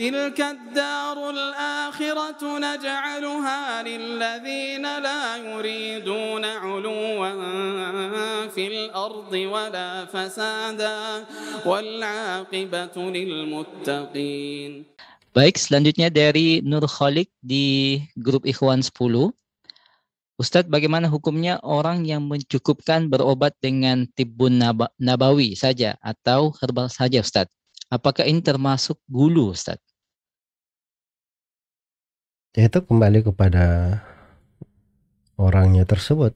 تلك الدار الآخرة نجعلها للذين لا يريدون علوا في الأرض ولا فسادا والعاقبة للمتقين Baik, selanjutnya dari Nur Khalik di grup Ikhwan 10. Ustadz, bagaimana hukumnya orang yang mencukupkan berobat dengan tibun nabawi saja atau herbal saja, Ustadz? Apakah ini termasuk gulu Ustadz? itu kembali kepada orangnya tersebut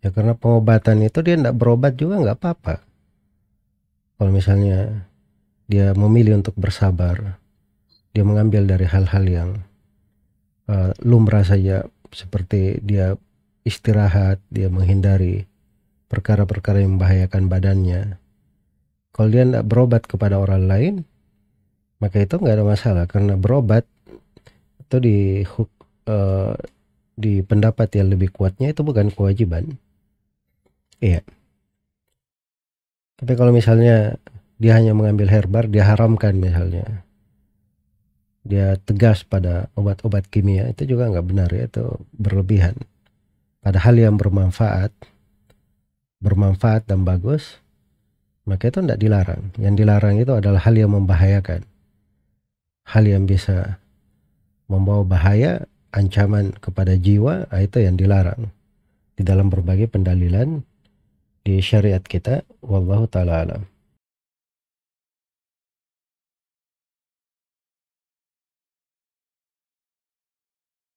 ya karena pengobatan itu dia tidak berobat juga nggak apa-apa kalau misalnya dia memilih untuk bersabar dia mengambil dari hal-hal yang uh, lumrah saja seperti dia istirahat dia menghindari perkara-perkara yang membahayakan badannya kalau dia tidak berobat kepada orang lain maka itu nggak ada masalah karena berobat itu di uh, di pendapat yang lebih kuatnya itu bukan kewajiban. Iya. Tapi kalau misalnya dia hanya mengambil herbar, dia haramkan misalnya. Dia tegas pada obat-obat kimia, itu juga nggak benar ya, itu berlebihan. hal yang bermanfaat, bermanfaat dan bagus, maka itu tidak dilarang. Yang dilarang itu adalah hal yang membahayakan. Hal yang bisa membawa bahaya, ancaman kepada jiwa, ah, itu yang dilarang. Di dalam berbagai pendalilan di syariat kita, wallahu taala alam.